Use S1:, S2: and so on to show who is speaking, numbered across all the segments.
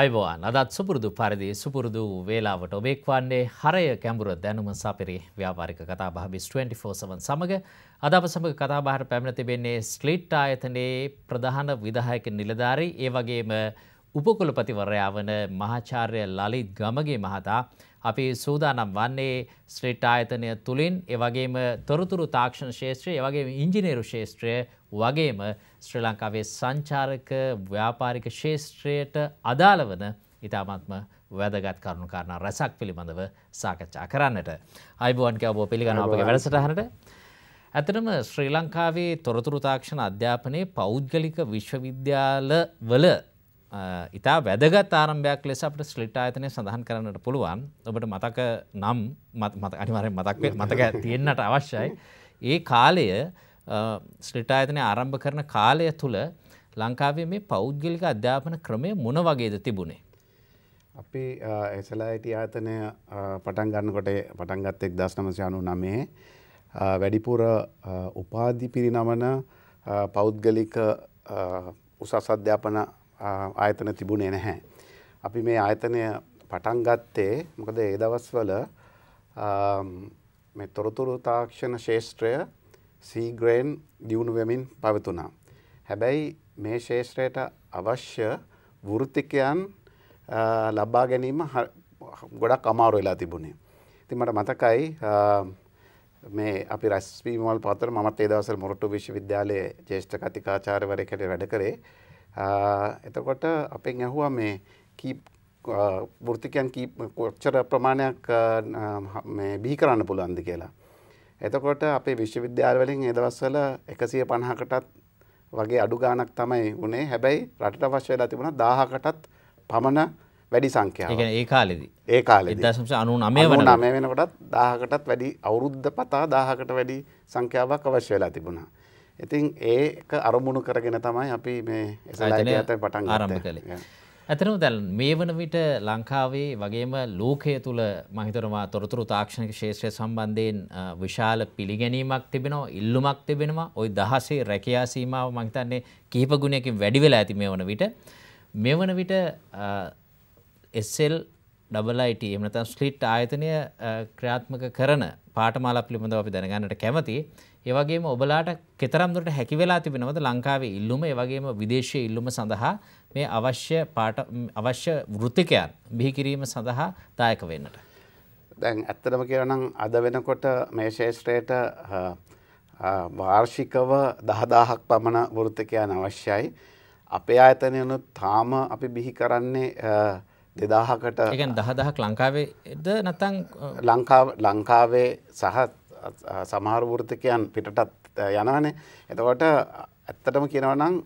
S1: අයිබෝන් අදත් සුපුරුදු පරිදි සුපුරුදු වේලාවට ඔබෙක්වන්නේ හරය කැඹුර දැනුම සපිරි ව්‍යාපාරික කතා භාවිස් 24සවන් සමඟ අදප සමඟ කතාබාහට පැමිණ තිබෙන්නේ ස්ලිට් ආයතනයේ ප්‍රධාන විදාහයක නිලධාරී ඒ වගේම උපකුලපතිවරයා වන මහාචාර්ය ලලිත් ගමගේ මහතා අපි සූදානම් වන්නේ ශ්‍රීට් ආයතනය තුළින් එවගේම තොරතුරු තාක්ෂණ ශේත්‍රය එවගේ ඉංජිනේරු ශේත්‍රය වගේම ශ්‍රී ලංකාවේ සංචාරක ව්‍යාපාරික ශේෂත්‍රයට අදාළ වන ඉතාමත්ම වැදගත් කරුණු කාරණ රැසක් පිළිබඳව සාකච්ඡා කරන්නට. අයිබෝන්ක ඔබෝ පිළිගන අපගේ වැඩසටහනට. ඇතනම ශ්‍රී ලංකාවේ තොරතුරු තාක්ෂණ අධ්‍යාපනයේ පෞද්ගලික විශ්වවිද්‍යාල වල ඉතා වැදගත් ආරම්භයක් ලෙස අපට ස්ලිට් ආයතනය සඳහන් කරන්නට පුළුවන් ඔබට මතක නම් අනිවාරෙන් මතක් මතක තියෙන්න්නට අවශ්‍යයි. ඒ කාලය ස්ලිට් ආයතනය ආරම්භ කරන කාලය තුළ ලංකාවේ මේ පෞද්ගලික අධ්‍යාපන ක්‍රමය මොන වගේද තිබුණේ.
S2: අපි එසලා ඇති ආතනය පටන් ගන්නකොට පටන්ගත් එක් දස්නමසයනු නමේ වැඩිපුර උපාධි පිරිනමන පෞද්ගලික උසස් අධ්‍යාපන ආයතන තිබුණේ නැහැ. අපි මේ ආයතනය පටන් ගත්තේ මොකද ඒ දවස්වල මේ තොරතුරු තාක්ෂණ ශේෂත්‍රය සීග්‍රයෙන් දියුණු වෙමින් පවතුනා. හැබැයි මේ ශේෂත්‍රයට අවශ්‍ය වෘත්තිකයන් ලබා ගැනීම ගොඩක් අමාරු වෙලා තිබුණේ. ඉතින් මට මතකයි මේ අපි රැස්වීමවල පතර මමත් ඒ දවස්වල මොරටු විශ්වවිද්‍යාලයේ ජ්‍යෙෂ්ඨ කතිකාචාර්යවරයෙක් හැටියට වැඩ කරේ. එතකොට අපෙන් ඇහුව මේ බෘතිකයන් කොච්චර ප්‍රමාණයක් බිහි කරන්න පුළුවන්ද කියලා. එතකොට අපේ විශ්වවිද්‍යාලවලින් ඒදවස්වල එකසිය පණහකටත් වගේ අඩු ගානක් තමයි වනේ හැබැයි රට අවශ්‍ය වෙලා තිබුණ දාහකටත් පමණ වැඩි සංඛ්‍යාව
S1: ඒ කාලෙද ඒ කාල අනු නමය වන නමය වෙනකොටත්
S2: දාහකටත් වැඩි අවුරුද්ධ පතා දාහකට වැඩි සංඛ්‍යාවක් අවශ්‍ය වෙලා තිබුණා. ඉතින් ඒක අරමුණු කරගෙන තමයි අපි මේ එසලාජනය ඇත පටන්
S1: ආරම්භ කළේ. ඇතනම දැන් මේ වන විට ලංකාවේ වගේම ලෝකය තුළ මහිතරවා තොරතුරු තාක්ෂණක ශේෂත්‍රය සම්බන්ධයෙන් විශාල පිළිගැනීමක් තිබෙනවා ඉල්ලුමක් තිබෙනවා ඔයි දහසේ රැකයා සීමාව මහිතන්නේ කීප ගුණයකින් වැඩිවෙලා ඇති මේ වන විට මෙ වන විට එස්සෙල් ඩබලයිට එමනතම් ස්ලිට් ආයතනය ක්‍රියාත්මක කරන පාටමාලා පිළිබඳව අපි දැනගන්නට කැමති ඒවගේම ඔබලාට කෙතරම් දුරට හැකි වෙලා තිබෙනවද ලංකාවේ ඉල්ලුම ඒ වගේම විදේශීය ඉල්ලුම සඳහා මේ අවශ්‍ය පාට අවශ්‍ය වෘත්තිකයන් බිහි කිරීම සඳහා දායක වෙන්නට.
S2: දැන් ඇත්තටම කියනවා නම් අද වෙනකොට මේ ශේෂ්ත්‍රයට වාර්ෂිකව 10000ක් පමණ වෘත්තිකයන් අවශ්‍යයි. අපේ ආයතනය උනොත් තාම අපි බිහි කරන්නේ දෙදාහකට
S1: දහදහක් ලංකාවේද නැතන්
S2: ලංකාවේ සහත් සමහර වෘතකයන් පිටටත් යනවනේ එතකොට ඇත්තටම කියනවනම්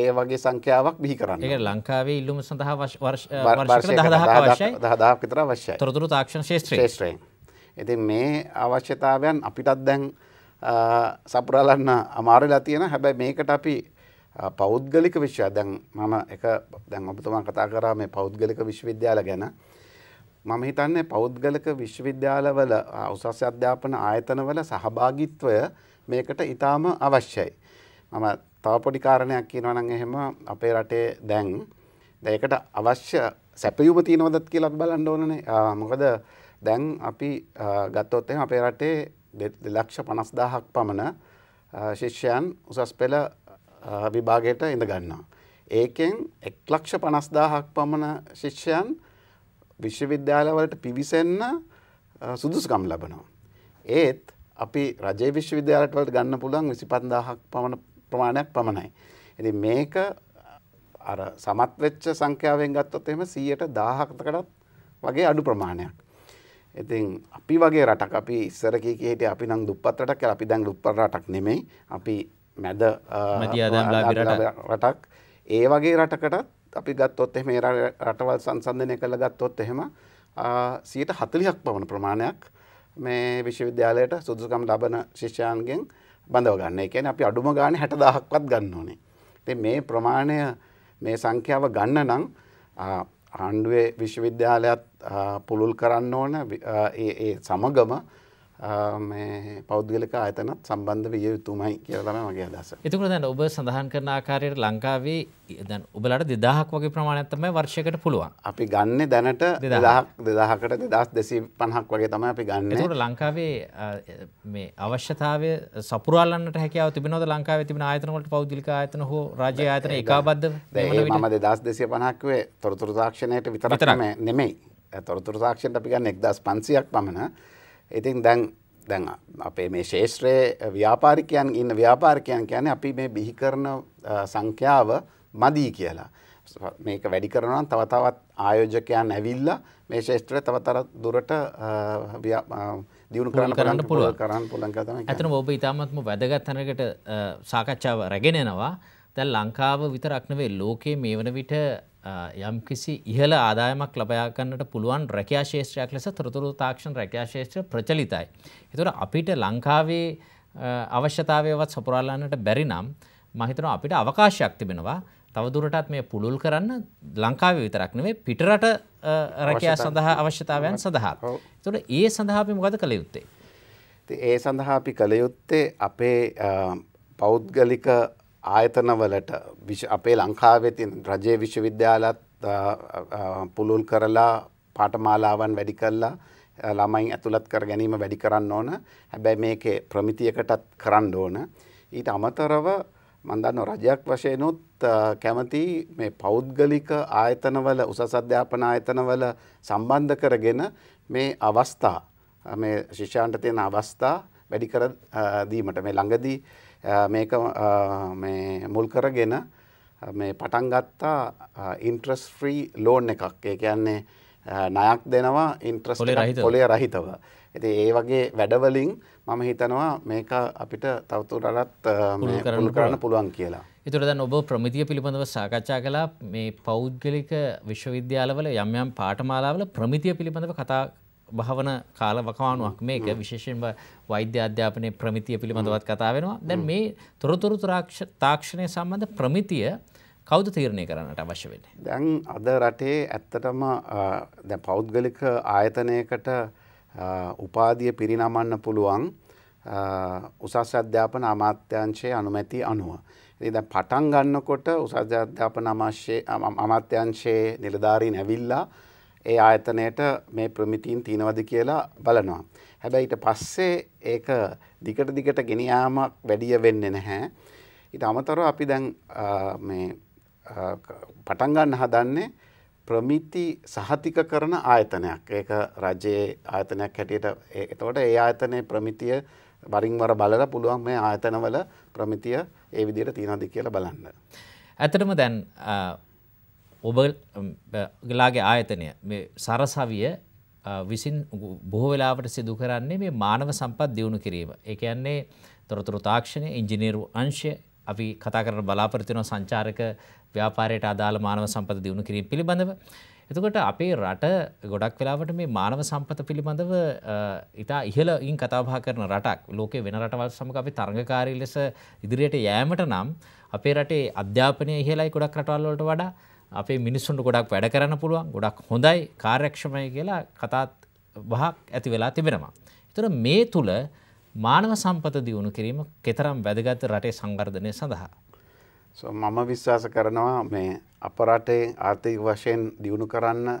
S2: ඒ වගේ සංඛ්‍යාවක් බිහි කරන්න
S1: ඒ ලංකාවේ ඉල්ලුම සඳහා දහදා පිතර අවශ්‍ය තොරතුරු තාක්ෂණ ශේෂත්‍රේෂත්‍රයෙන්
S2: ඉතින් මේ අවශ්‍යතාවයන් අපිටත් දැන් සපුරලන්න අමාරලා තියෙන හැබැයි මේකට අපි පෞද්ගලික විශ්ව දැන් මම එක දැන් ඔබතුමා කතා කරා මේ පෞද්ගලික විශ්වවිද්‍යාල ගැන මම හිතන්නේ පෞද්ගලික විශ්වවිද්‍යාලවල උසස් අධ්‍යාපන ආයතනවල සහභාගිත්වය මේකට ඉතාම අවශ්‍යයි. මම තව පොඩි කාරණයක් කියනවා නම් එහෙම අපේ රටේ දැන් ඒකට අවශ්‍ය සැපයුම තියෙනවදත් කියලා අපි බලන්න ඕනනේ. මොකද දැන් අපි ගත්තොත් එහෙම අපේ රටේ 250000ක් පමණ ශිෂ්‍යයන් උසස් පෙළ විභාගයට ඉඳ ගන්නවා. ඒකෙන් 150000ක් පමණ ශිෂ්‍යයන් විශ්වවිද්‍යාලවලට පිවිසෙන්න සුදුසුකම් ලබනවා. ඒත් අපි රජය විශ්වවිද්‍යාලට වලට ගන්න පුළන් විසි පන්දාහක් පමණ ප්‍රමාණයක් පමණයි. ඇති මේක සමත්වෙච්ච සංඛ්‍යාවෙන් ගත්තොත් එම සීයට දාහක්තකටත් වගේ අඩු ප්‍රමාණයක්. ඉතින් අපි වගේ රටක් අපි ඉස්සරකී හිට අපි නම් දුපත් රටක් අපි දැන් දුපර රටක් නෙමෙයි අපි මැද රටක් ඒ වගේ රටකටත් අපි ගත්තොත් එහෙම රටවල් සංසන්ධනය කළ ගත්තොත් එහෙම සීට හතලිහක් පවන ප්‍රමාණයක් මේ විශ්වවිද්‍යාලයට සුදුසුකම් ලබන ශිෂ්‍යයන්ගෙන් බඳව ගන්න එකන අපි අඩුම ගාන හැට දහක්වත් ගන්න ඕනේ. ති මේ ප්‍රමාණය මේ සංඛ්‍යාව ගන්න නං ආණ්ඩුවේ විශ්වවිද්‍යාලයත් පුළුල් කරන්න ඕන ඒ සමගම පෞද්ගලික ආයතනත් සම්බන්ධ විය යුතුමයි කියලතම මගේ අදස.
S1: එතකට දැන් ඔබ සඳහන් කරන ආකාරයට ලංකාවේ දැන් ඔබලට දෙදහක් වගේ ප්‍රමාණයක්තමයි වර්ෂයකට පුළුවන්
S2: අපි ගන්න දැනට දෙදහකට දස් දෙසි පණහක් වගේ තම අපි ගන්න ට
S1: ලංකාවේ මේ අවශ්‍යතාව සපුරලන්නට හැකව තිබනොද ලංකාව තිබන ආයතනවලට පෞද්ගලික ආයතන හෝ රජ ආයතන එකබද්ධ ම
S2: දෙදස් දෙසය පණක්වේ තොරතුරු තාක්ෂණයට විතරතරම නෙමෙයි තොරතුරු තාක්ෂණයට අපි ගන්න එක්දස් පන්සියක් පමණ ඉතින් දැන් දැන් අපේ මේ ශේෂත්‍රයේ ව්‍යාපාරිකයන් ඉන්න ව්‍යාපාරිකයන් කියන්නේ අපි මේ බිහි කරන සංඛ්‍යාව මදි කියලා. මේක වැඩි කරනවා නම් තව තවත් ආයෝජකයන් ඇවිල්ලා මේ ශේෂත්‍රය තව තවත් දුරට දියුණු කරන්න කරන්න පුළුවන්. කරන්න පුළුවන් කියලා
S1: තමයි. අතන ඔබ ඉතාමත්ම වැදගත් තැනකට සාකච්ඡාව රැගෙන යනවා. දැන් ලංකාව විතරක් නෙවෙයි ලෝකයේ මේ වන විට යම්කිසි ඉහළ ආදායමක් ලබා ගන්නට පුළුවන් රැකියා ශාස්ත්‍රයක් ලෙස තොරතුරු තාක්ෂණ රැකියා ශාස්ත්‍රය ප්‍රචලිතයි. ඒතර අපිට ලංකාවේ අවශ්‍යතාවයවත් සපුරාලන්නට බැරි නම් මම හිතනවා අපිට අවකාශයක් තිබෙනවා තවදුරටත් මේ පුළුල් කරන්න ලංකාවේ විතරක් නෙවෙයි පිටරට රැකියා සඳහා අවශ්‍යතාවයන් සඳහා. ඒතකොට ඒ සඳහා අපි මොකද කළ යුත්තේ?
S2: ඒ සඳහා අපි කළ යුත්තේ අපේ පෞද්ගලික ආයතනවලට අපේ ලංකාවේ තියෙන රජයේ විශ්වවිද්‍යාලත් පුළුල් කරලා පාඨමාලාවන් වැඩි කරලා ළමයින් ඇතුළත් කර ගැනීම වැඩි කරන්න ඕන. හැබැයි මේකේ ප්‍රමිතියකටත් කරන්න ඕන. ඊට අමතරව මම දන්නවා රජයක් වශයෙන් උත් කැමති මේ පෞද්ගලික ආයතනවල උසස් අධ්‍යාපන ආයතනවල සම්බන්ධ කරගෙන මේ අවස්ථා මේ ශිෂ්‍යයන්ට තියෙන අවස්ථා වැඩි කර දීමට මේ ළඟදී මේක මේ මුල් කරගෙන මේ පටන් ගත්තා ඉන්ට්‍රස් ෆ්‍රී ලෝන් එකක් ඒ කියන්නේ ණයක් දෙනවා ඉන්ට්‍රස් පොලේ රහිතව. ඉතින් ඒ වගේ වැඩවලින් මම හිතනවා මේක අපිට තවදුරටත් පුරුදු කරන්න පුළුවන් කියලා.
S1: එතුරද ඔබ ප්‍රමිතිය පිළිබඳව සාකච්ඡා කලා මේ පෞද්ගලික විශ්වවිද්‍යාලවල යම් යම් පාඨමාලාවල ප්‍රමිතිය පිළිබඳව කතා භාවන කාල වකවානුවක් මේක විශේෂයෙන්ම වෛද්‍ය අධ්‍යාපනය ප්‍රමිතිය පිළිබඳවත් කතා වෙනවා දැන් මේ තොරතුරු තාක්ෂණය සම්බන්ධ ප්‍රමිතිය කෞද තීරණය කරන්නට අවශ්‍ය වෙන.
S2: දැන් අද රටේ ඇත්තටම දැ පෞද්ගලික ආයතනයකට උපාදිය පිරිනමන්න පුළුවන් උසස් අධ්‍යාපන අමාත්‍යංශයේ අනුමැති අනුව. එද පටන් ගන්නකොට උසජ අධ්‍යාපන අමාශ්‍යය අමාත්‍යංශයේ නිලධාරීන් ඇවිල්ලා ඒ ආයතනයට මේ ප්‍රමිතීන් තියෙනවද කියලා බලනවා. හැබැයි ඊට පස්සේ ඒක දිගට දිගට ගෙන යාමක් වැඩිය වෙන්නේ නැහැ. ඊට අමතරව අපි දැන් මේ පටන් ගන්න හදන්නේ ප්‍රමිති සහතික කරන ආයතනයක්. ඒක රජයේ ආයතනයක් හැටියට එතකොට ඒ ආයතනයේ ප්‍රමිතිය වරින් වර බලලා පුළුවන් මේ ආයතනවල ප්‍රමිතිය ඒ විදිහට තියනවාද කියලා බලන්න.
S1: ඇත්තටම දැන් ඔබගලාගේ ආයතනය සරසවිය විසින් බොහෝ වෙලාවට සිදු කරන්නේ මේ මානව සම්පත් දියුණු කිරීම. එක යන්නේ තොරතුරු තාක්ෂණය ඉංජිනීරු අංශය අපි කතා කරන බලාපොරොත්තුන සංචාරක ව්‍යාපාරයට අදාළ මානව සම්පත දියුණු කිරීම පිළිබඳව. එතකොට අපේ රට ගොඩක් වෙලාවට මේ මානව සම්පත පිළිබඳව ඉතා ඉහලින් කතාබා කරන රටක් ලෝක වෙන රටවල් සමඟ අපි තරඟකාරී ලෙස ඉදිරියට යෑමට නම් අපේ රටේ අධ්‍යාපනය ඉහලයි ගොඩක් රටවල්ලට වඩා අපේ මිනිස්සුන්ට ගොඩක් වැඩ කරන්න පුළුවන් ගොඩක් හොඳයි කාර්යක්ෂමය කියලා කතාත් වහක් ඇති වෙලා තිබෙනවා. එතුර මේ තුළ මානව සම්පත දියුණු කිරීම කෙතරම් වැදගත්ත රටේ සංගර්ධනය සඳහා.
S2: මම විශ්වාස කරනවා මේ අප රටේ ආර්ථික වශයෙන් දියුණු කරන්න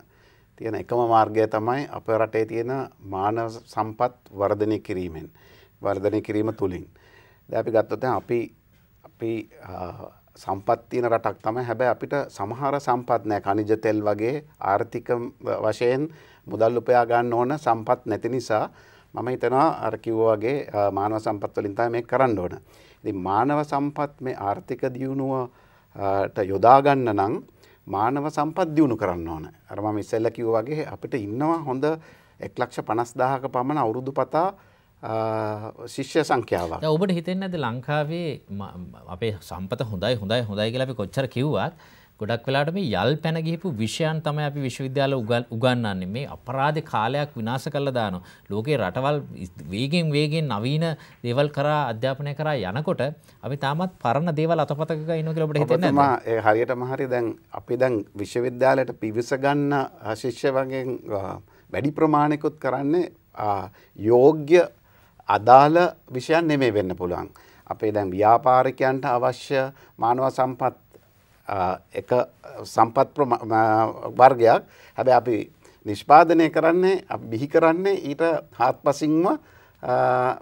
S2: තියෙන එකම මාර්ගය තමයි අප රටේ තියෙන මානව සම්පත් වර්ධනය කිරීමෙන් වර්ධනය කිරීම තුළින් ද අපි ගත්තොත අපි අපි සම්පත් තියෙන රටක් තමයි හැබැයි අපිට සමහර සම්පත් නැහැ කනිජ තෙල් වගේ ආර්ථික වශයෙන් මුදල් උපයා ගන්න ඕන සම්පත් නැති නිසා මම හිතනවා අර කිව්වා වගේ මානව සම්පත් වලින් තමයි මේක කරන්න ඕන. ඉතින් මානව සම්පත් මේ ආර්ථික දියුණුවට යොදා ගන්න නම් මානව සම්පත් දියුණු කරන්න ඕන. අර මම ඉස්සෙල්ලා කිව්වා වගේ අපිට ඉන්නවා හොඳ 1 ලක්ෂ
S1: 50000ක පමණ අවුරුදු පතා
S2: ශිෂ්‍ය සංඛ්‍යාවක්
S1: ඔබට හිතෙන් ඇද ලංකාවේ අපේ සම්පත හොඳයි හොඳයි හොඳයි කියලා අපි කොච්චර කිව්වත් ගොඩක් වෙලාට මේ යල් පැන ගිහිපු විෂයන් තමයි අපි විශ්වවිද්‍යාල උගන්වන්නේ මේ අපරාධ කාලයක් විනාශ කරලා දානවා ලෝකේ රටවල් වේගෙන් වේගෙන් නවීන දේවල් කරා අධ්‍යාපනය කරා යනකොට අපි තාමත් පරණ දේවල් අතපතක ඉන්නවා කියලා ඔබට හිතෙන්නේ නැද්ද
S2: මම හරියටම හරි දැන් අපි දැන් විශ්වවිද්‍යාලයට පිවිස ගන්න ශිෂ්‍ය වගේ වැඩි ප්‍රමාණිකුත් කරන්නේ යෝග්‍ය අදාළ විෂයන් නෙමේ වෙන්න පුළුවන්. අපේ දැන් ව්‍යාපාරිකයන්ට අවශ්‍ය මානව සම්පත් එක සම්පත් වර්ගයක් හැබැ අපි නිෂ්පාදනය කරන්නේ බිහි කරන්නේ ඊට හත්පසින්ම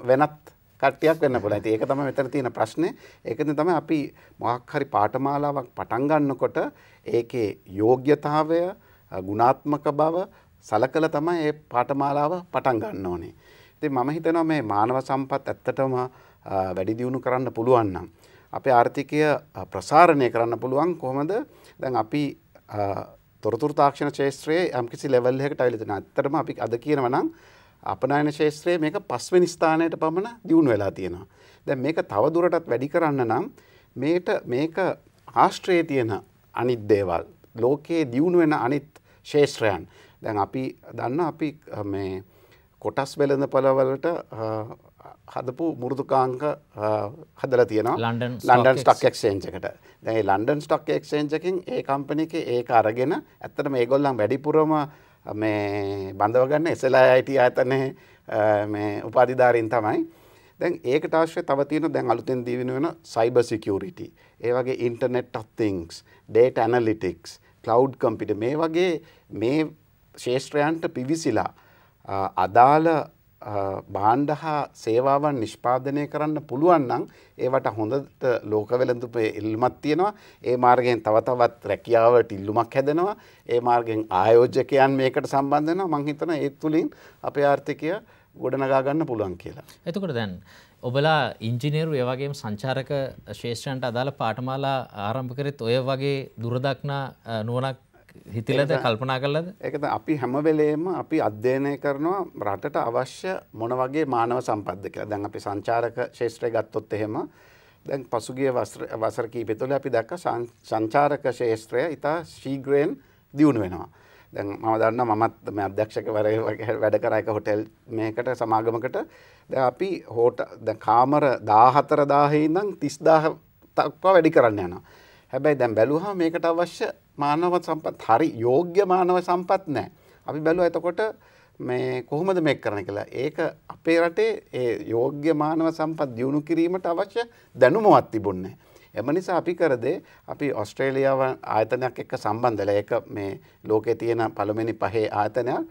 S2: වෙනත් කටයක් වන්න පුල ඇති ඒක තම මෙතර තියෙන ප්‍රශ්නය ඒකන තම අපි මොහක්හරි පාටමාලාවක් පටන්ගන්නකොට ඒකේ යෝග්‍යතාවය ගුණාත්මක බව සලකල තමයි ඒ පාටමාලාව පටන්ගන්න ඕනේ. ඉතින් මම හිතනවා මේ මානව සම්පත් ඇත්තටම වැඩි දියුණු කරන්න පුළුවන් නම් අපේ ආර්ථිකය ප්‍රසාරණය කරන්න පුළුවන් කොහොමද දැන් අපි තොරතුර තාක්ෂණ ශේත්‍රයේ යම්කිසි ලෙවල් එකකට ඇවිල්ලා තියෙනවා. ඇත්තටම අපි අද කියනවා නම් අපනයන ශේත්‍රයේ මේක පස්වෙනි ස්ථානයට පමණ දියුණු වෙලා තියෙනවා. දැන් මේක තව දුරටත් වැඩි කරන්න නම් මේට මේක ආශ්‍රයේ තියෙන අනිත් දේවල් ලෝකයේ දියුණු වෙන අනිත් ශේත්‍රයන් දැන් අපි දන්න අපි මේ කොටස් වෙළඳ පලවලට හදපු මුරුදුකාංක හදල තියෙනවා ලන්ඩන් ස්ටක් එක්ෂේන්ජකට දැයි ලන්ඩන් ස්ටක් එක්ෂේන්ජකින් ඒ කම්පනික ඒ අරගෙන ඇත්තට මේ ගොල්ලන් වැඩිපුරම මේ බඳවගන්න එසලා අයිට ඇතනේ උපාධිධාරීන් තමයි දැන් ඒක ටාශ්‍ය තවතියන දැන් අලුතෙන් දීවෙන වෙන සයිබ සිකියරිට ඒ වගේ internet of things data analytics cloud computing මේ වගේ මේ ශේෂත්‍රයන්ට පිවිසිලා අදාළ භාණ්ඩ හා සේවාවන් නිෂ්පාදනය කරන්න පුළුවන් නම් ඒවට හොඳට ලෝක වෙළඳුපේ ඉල්මත් තියෙනවා ඒ මාර්ගයෙන් තව තවත් රැකියාවට ඉල්ලුමක් හැදෙනවා ඒ මාර්ගෙන් ආයෝජකයන් මේකට සම්බන්ධ වෙනවා මං හිතනවා ඒ තුලින් අපේ ආර්ථිකය ගොඩනගා ගන්න පුළුවන් කියලා.
S1: එතකොට දැන් ඔබලා ඉංජිනේරු ඒවගේම සංචාරක ශේෂ්‍රන්ට අදාළ පාටමාලා ආරම්භ කරෙත් ඔය වගේ දුරදක්නා නුවනක් හිතිලද කල්පනා කරලද
S2: ඒකද අපි හැමවෙලේම අපි අධ්‍යයනය කරනවා රටට අවශ්‍ය මොන වගේ මානව සම්පද්ද කියලා දැන් අපි සංචාරක ශේෂත්‍රය ගත්තොත් එහෙම දැන් පසුගිය වසර කීපය තුළ අපි දැක්ක සංචාරක ශේෂත්‍රය ඉතා ශීඝ්‍රයෙන් දියුණු වෙනවා දැන් මම දන්න මමත් මේ අධ්‍යක්ෂකවරය වැඩ කර එක හොටෙල් මේකට සමාගමකට දැන් අපි හෝට දැන් කාමර 14000 ඉඳන් 30000 දක්වා වැඩි කරන්න යනවා හැබැයි දැන් බැලුවා මේකට අවශ්‍ය මානව සම්පත් හරි යෝග්‍ය මානව සම්පත් නැහැ. අපි බැලුවා එතකොට මේ කොහොමද මේක කරන්න කියලා. ඒක අපේ රටේ ඒ යෝග්‍ය මානව සම්පත් දියුණු කිරීමට අවශ්‍ය දැනුමවත් තිබුණේ එම නිසා අපි කර දේ අපි ඔස්ට්‍රේලියාව ආයතනයක් එක්ක සම්බන්ධලා ඒක මේ ලෝකේ තියෙන පළවෙනි පහේ ආයතනයක්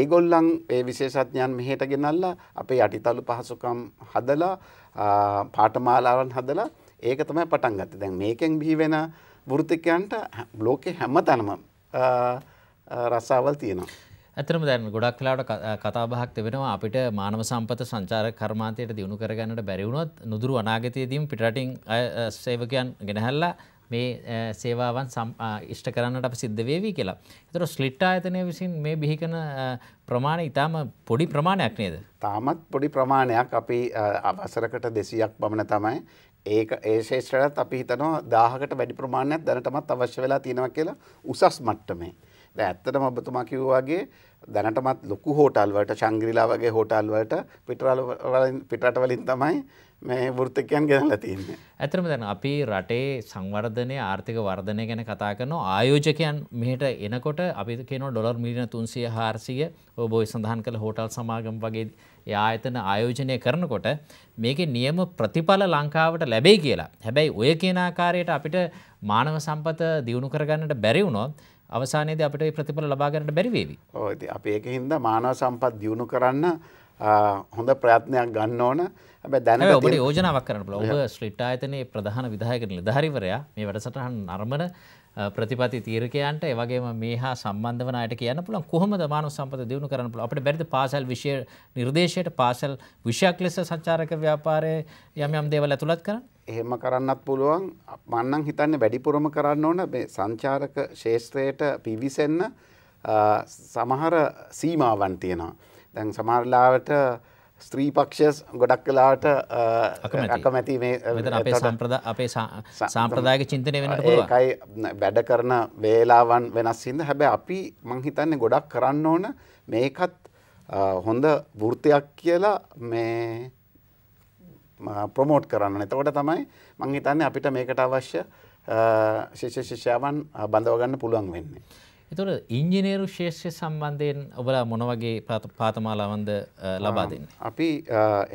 S2: ඒගොල්ලන් ඒ විශේෂඥයන් මෙහෙට ගෙනල්ලා අපේ යටිතලු පහසුකම් හදලා පාඨමාලාවන් හදලා ඒක තමයි පටන් ගත්තේ. දැන් මේකෙන් බිහි වෙන වෘත්තිකයන්ට ලෝකේ හැමතැනම රසාවල් තියෙනවා.
S1: ඇතරම දැන් ගොඩක් කලාට කතාබහක් තිබෙනවා අපිට මානව සම්පත සංචාර කර්මාන්තයට දියුණු කරගන්නට බැරිවුණොත් නුදුරු අනාගතයේදීම පිටරටින් සේවකයන් ගෙනහැල්ලා මේ සේවාවන් ඉෂ්ට කරන්නට අප සිද්ධ වේවී කියලා. එතර ස්ලිට් ආයතනය විසින් මේ බිහිකන ප්‍රමාණය ඉතාම පොඩි ප්‍රමාණයක් නේද.
S2: තාමත් පොඩි ප්‍රමාණයක් අපි අවසරකට දෙසියක් බමන තමයි ඒක ඒ ශේෂ්‍රයටත් අපි හිතනවා 1000කට වැඩි ප්‍රමාණයක් දැනටමත් අවශ්‍ය වෙලා තියෙනවා කියලා උසස් මට්ටමේ. දැන් ඇත්තටම ඔබතුමා කිව්වා වගේ දැනටමත් ලොකු හෝටල් වලට ශාංග්‍රීලා වගේ හෝටල් වලට පිටරට වලින් පිටරට වලින් තමයි මේ වෘත්තිකයන් ගෙනලා
S1: තියෙන්නේ. ඇත්තටම දැන් අපි රටේ සංවර්ධනය ආර්ථික වර්ධනය ගැන කතා කරනවා ආයෝජකයන් මෙහෙට එනකොට අපි කියනවා ඩොලර් මිලියන 300 400 ඔබ ඔය සඳහන් කළ හෝටල් සමාගම් වගේ ඒ ආයතන ආයෝජනය කරනකොට මේකේ නියම ප්‍රතිඵල ලංකාවට ලැබෙයි කියලා. හැබැයි ඔය කියන ආකාරයට අපිට මානව සම්පත දියුණු කරගන්නට බැරි වුණොත් අවසානයේදී අපිට ඒ ප්‍රතිඵල ලබා ගන්නට බැරි වේවි.
S2: ඔව් ඉතින් අපි ඒකින්ද මානව සම්පත් දියුණු කරන්න හොඳ ප්‍රයත්නයක් ගන්න ඕන හැබ දැන ඔබට යෝජනාවක් කරන බල ඔබ
S1: ශ්‍රිට් අයතනයේ ප්‍රධාන විදායකර නිධාරිවරයා මේ වැඩසටහන් නර්මන ප්‍රතිපති තීරකයන්ට ඒවගේ මේ හා සම්බන්ධ වනයට කියන පුළන් කොහම මානු සම්පත දියුණු කරන පුළ අපට බැරිද පාසල් විෂය නිර්දේශයට පාසල් විෂයක් ලෙස සංචාරක ව්‍යාපාරය යම් යම් දේවල් ඇතුළත් කරන්න
S2: එහෙම කරන්නත් පුළුවන් මන්නන් හිතන්න වැඩිපුරම කරන්න ඕන සංචාරක ශේෂත්‍රයට පිවිසෙන්න සමහර සීමාවන් තියෙනවා. දැන් සමාරලාවට ස්ත්‍රී පක්ෂ ගොඩක් කලාට අකමැති අපේ සම්ප්‍රද
S1: අපේ සාම්ප්‍රදායක චින්තනය වෙන
S2: ඒකයි වැඩ කරන වේලාවන් වෙනස්සින්ද හැබැ අපි මංහිතන්නේ ගොඩක් කරන්න ඕන මේකත් හොඳ වෘතයක් කියලා මේ ප්‍රමෝට් කරන්න එතකොට තමයි මංහිතන්නේ අපිට මේකට අවශ්‍ය ශිෂ්‍ය ශිෂ්‍යාවන් බඳවගන්න පුළුවන් වෙන්නේ.
S1: එතකොට ඉංජිනේරු ශේෂ්‍ය සම්බන්ධයෙන් ඔබලා මොන වගේ පාතමාලාවන්ද ලබා දෙන්නේ?
S2: අපි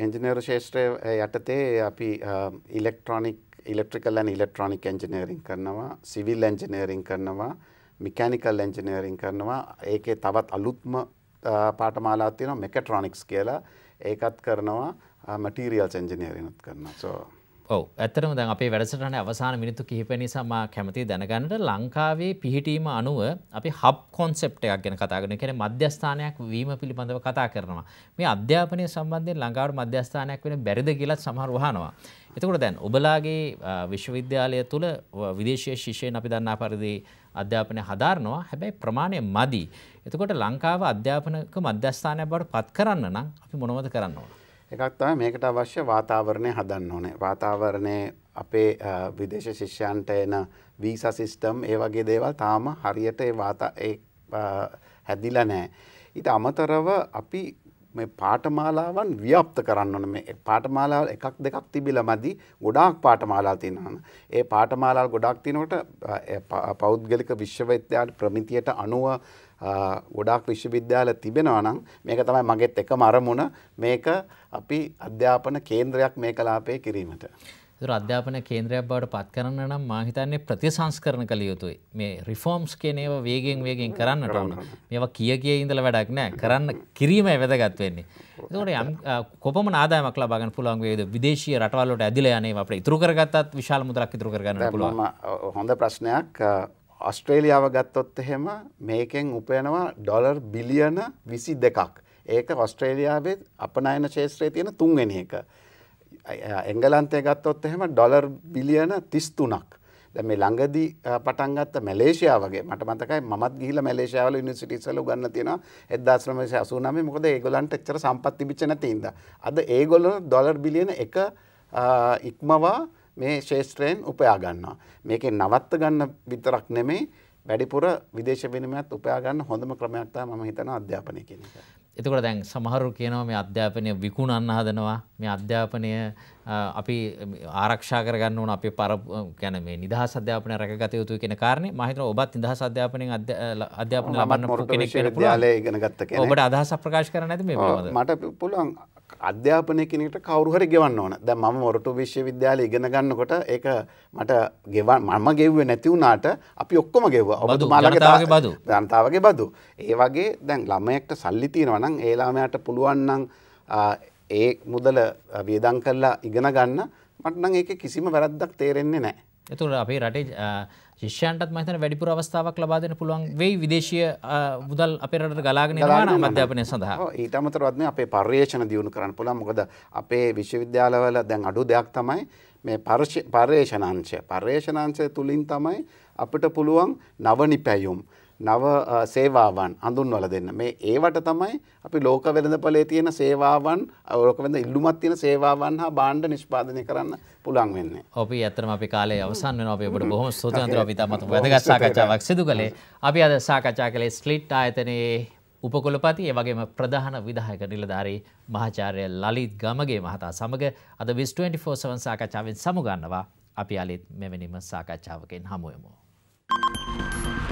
S2: ඉංජිනේරු ශේෂ්ත්‍රය යටතේ අපි ඉලෙක්ට්‍රොනික ඉලෙක්ට්‍රිකල් ඇන් ඉලෙක්ට්‍රොනික එන්ජිනේරින් කරනවා, සිවිල් එන්ජිනේරින් කරනවා, මෙකැනිකල් එන්ජිනේරින් කරනවා. ඒකේ තවත් අලුත්ම පාඨමාලාවක් තියෙනවා මෙකට්‍රොනික්ස් කියලා. ඒකත් කරනවා, මටීරියල්ස් එන්ජිනේරින් උත් කරනවා. සෝ
S1: ඔව ඇත්තරම දැන් අපේ වැඩසටන අවසාන මිනිතු කිහිප නිසාමා කැමති දැනගන්නට ලංකාවේ පිහිටීම අනුව අපි හබ් කොන්සෙප්ටයක් ගැන කතාගෙන කෙන මධ්‍යස්ථානයක් වීම පිළිබඳව කතා කරනවා මේ අධ්‍යාපනය සම්බන්ධයෙන් ලංකාවට මධ්‍යස්ථානයක් වෙන බැරිද කියලත් සමහරවානවා එතකොට දැන් ඔබලාගේ විශ්වවිද්‍යාලය තුළ විදේශය ශිෂයෙන් අපි දන්නා පරිදි අධ්‍යාපනය හදාරනවා හැබැයි ප්‍රමාණය මදි එතකොට ලංකාව අධ්‍යාපනක මධ්‍යස්ථානයක් බවට පත් කරන්න නම් අපි මොනවද කරන්නවා
S2: එකක් තමයි මේකට අවශ්‍ය වාතාවරණය හදන්න ඕනේ. වාතාවරණය අපේ විදේශ ශිෂ්‍යයන්ට එන වීසා සිස්ටම් ඒ වගේ දේවල් තාම හරියට ඒ වාතා ඒ හැදිලා නැහැ. ඊට අමතරව අපි මේ පාඨමාලාවන් ව්‍යාප්ත කරන්න ඕන මේ පාඨමාලා එකක් දෙකක් තිබිලා මදි ගොඩාක් පාඨමාලා තියෙනවා ඒ පාඨමාලා ගොඩාක් තියෙනකොට පෞද්ගලික විශ්වවිද්‍යාල ප්‍රමිතියට අනුව ගොඩාක් විශ්වවිද්‍යාල තිබෙනවා නම් මේක තමයි මගෙත් එකම අරමුණ මේක අපි අධ්‍යාපන කේන්ද්‍රයක් මේ කලාපයේ කිරීමට
S1: තුර අධ්‍යාපන කේන්ද්‍රයක් බවට පත් කරන්න නම් මාහිතන්නේ ප්‍රතිසංස්කරණ කළ යුතුයි මේ රිෆෝම්ස් කියනව වේගෙන් වේගෙන් කරන්නට ඕන මේවා කිය කිය ඉඳල වැඩක් නෑ කරන්න කිරීම වැදගත් වෙන්නේ එතකොට යම් කොපම ආදායමක් ලබා ගන්න පුළුවන් වේද විදේශීය රටවල් වලට ඇදිලා යන්නේ අපිට ඉතුරු කරගත්තත් විශාල මුදලක් ඉතුරු කරගන්න පුළුවන්
S2: හොඳ ප්‍රශ්නයක් ඔස්ට්‍රේලියාව ගත්තොත් එහෙම මේකෙන් උපයනවා ඩොලර් බිලියන විසි දෙකක්. ඒක ඔස්ට්‍රේලියාවේ අපනයන ශේත්‍රයේ තියෙන තුන්වෙනි එක. එංගලන්තය ගත්තොත් එහෙම ඩොලර් බිලියන 33ක්. දැන් මේ ළඟදී පටන් ගත්ත මැලේසියා වගේ මට මතකයි මමත් ගිහිල්ලා මැලේසියා වල යුනිවර්සිටිස් වල උගන්වලා තියෙනවා 1989 මොකද ඒගොල්ලන්ට එච්චර සම්පත් තිබිච්ච නැති හින්දා. අද ඒගොල්ලෝ ඩොලර් බිලියන 1 ඉක්මවා මේ ශේෂත්‍රයෙන් උපයා ගන්නවා. මේකෙන් නවත්ත ගන්න විතරක් නෙමේ වැඩිපුර විදේශ විනිමයත් උපයා ගන්න හොඳම ක්‍රමයක් තමයි මම හිතනවා අධ්‍යාපනය කියන එක.
S1: එතකොට දැන් සමහරු කියනවා මේ අධ්‍යාපනය විකුණන්න හදනවා මේ අධ්‍යාපනය අපි ආරක්ෂා කරගන්න ඕන අපේ පර ගැන මේ නිදහස් අධ්‍යාපනය රැකගත යුතුයි කියන කාරණේ මම හිතනවා ඔබත් නිදහස් අධ්‍යාපනයෙන් අධ්‍යාපන ලබන්න පුළුවන් කෙනෙක් වෙන්න පුළුවන්. ඔබට අදහසක් ප්‍රකාශ කරන්න නැති මේ පිළිබඳව.
S2: මට පුළුවන් අධ්‍යාපනය කෙනෙට කවරුහරි ගෙවන්න ඕන ද ම මොරටු විශ්වවිද්‍යාල ඉගෙන ගන්නකොට ඒ මට ගෙවන් මම ගෙව්ව නැතිවුණට අපි ඔක්කොම ගෙව ඔබතු මාලගතාගේ බදු ජනතාවගේ බදු. ඒ වගේ දැන් ළමයෙක්ට සල්ලිතියෙනවනම් ඒලාමයට පුළුවන්නන් ඒ මුදල වියදං කරලා ඉගෙන ගන්න මටනං ඒක කිසිම වැරද්දක් තේරෙන්නේ නෑ.
S1: එතුට අපේ රටේ ශිෂ්‍යන්ටත් මතන වැඩිපුර අවස්ථාවක් ලබාදන පුළුවන් වෙයි විදේශය මුදල් අපේරට ගලාගෙන න අධ්‍යාපනය සඳහා
S2: ඊතමතරවත්න අපේ පර්යේෂණ දියුණු කරන්න පුළන් මොකද අපේ විශ්වවිද්‍යාලවල දැන් අඩු දෙයක් තමයි මේ පර්යේෂණංශය පර්යේෂණංශය තුළින් තමයි අපට පුළුවන් නවනි පැයුම්. නව සේවාවන් හඳුන්වල දෙන්න. මේ ඒවට තමයි අපි ලෝක වෙළඳපලේ තියෙන සේවාවන් ලෝක වෙළඳ ඉල්ලුමක් තියෙන සේවාවන් හා භාණ්ඩ නිෂ්පාදනය කරන්න පුළුවන්
S1: වෙන්නේ. ඔපි ඇත්තටම අපි කාලය අවසන් වෙනවා. අපි ඔබට බොහොම ස්තුතියි අන්තර අපි තමත් වැදගත් සාකච්ඡාවක් සිදු කළේ. අපි අද සාකච්ඡා කළේ ස්ලිට් ආයතනයේ උපකොළපති ඒවගේම ප්‍රධාන විදායක නිලධාරී මහාචාරය ලලිත් ගමගේ මහතා සමඟ අද විස් 24/7 සාකච්ඡාවෙන් සමුගන්නවා අපි අලිත් මෙවැනිම සාකච්ඡාවකින් හමුවමු. Thank you.